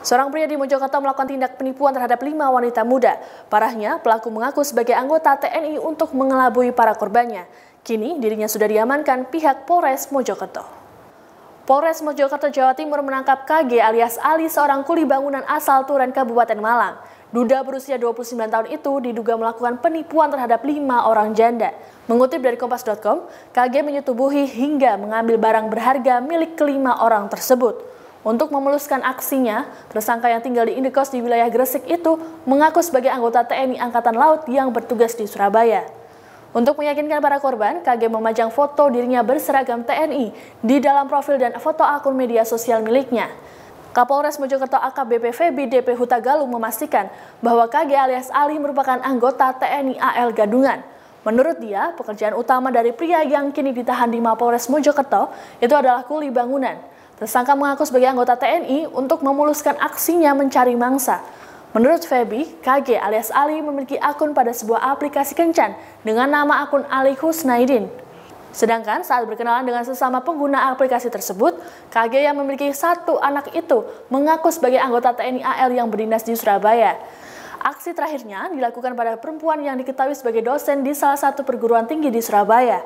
Seorang pria di Mojokerto melakukan tindak penipuan terhadap lima wanita muda. Parahnya, pelaku mengaku sebagai anggota TNI untuk mengelabui para korbannya. Kini dirinya sudah diamankan pihak Polres Mojokerto. Polres Mojokerto Jawa Timur menangkap KG alias Ali seorang kuli bangunan asal Turen Kabupaten Malang. Duda berusia 29 tahun itu diduga melakukan penipuan terhadap lima orang janda. Mengutip dari Kompas.com, KG menyetubuhi hingga mengambil barang berharga milik kelima orang tersebut. Untuk memuluskan aksinya, tersangka yang tinggal di indekos di wilayah Gresik itu mengaku sebagai anggota TNI Angkatan Laut yang bertugas di Surabaya. Untuk meyakinkan para korban, KG memajang foto dirinya berseragam TNI di dalam profil dan foto akun media sosial miliknya. Kapolres Mojokerto AKBP Febi Huta Galung memastikan bahwa KG alias Ali merupakan anggota TNI AL Gadungan. Menurut dia, pekerjaan utama dari pria yang kini ditahan di Mapolres Mojokerto itu adalah kuli bangunan. Tersangka mengaku sebagai anggota TNI untuk memuluskan aksinya mencari mangsa. Menurut Feby, KG alias Ali memiliki akun pada sebuah aplikasi kencan dengan nama akun Ali Husnaidin. Sedangkan saat berkenalan dengan sesama pengguna aplikasi tersebut, KG yang memiliki satu anak itu mengaku sebagai anggota TNI AL yang berdinas di Surabaya. Aksi terakhirnya dilakukan pada perempuan yang diketahui sebagai dosen di salah satu perguruan tinggi di Surabaya.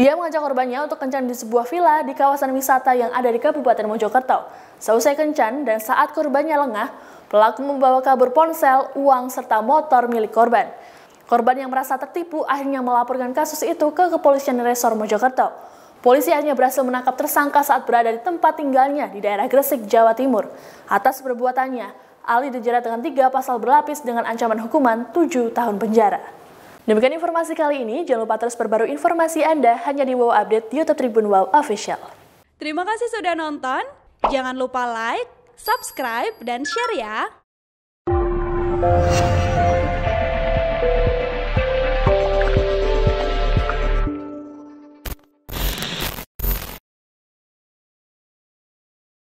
Dia mengajak korbannya untuk kencan di sebuah villa di kawasan wisata yang ada di Kabupaten Mojokerto. Selesai kencan dan saat korbannya lengah, pelaku membawa kabur ponsel, uang, serta motor milik korban. Korban yang merasa tertipu akhirnya melaporkan kasus itu ke Kepolisian Resor Mojokerto. Polisi hanya berhasil menangkap tersangka saat berada di tempat tinggalnya di daerah Gresik, Jawa Timur. Atas perbuatannya, Ali dijerat dengan tiga pasal berlapis dengan ancaman hukuman 7 tahun penjara. Demikian informasi kali ini, jangan lupa terus perbarui informasi Anda hanya di WOW Update YouTube Tribun WOW Official. Terima kasih sudah nonton, jangan lupa like, subscribe, dan share ya!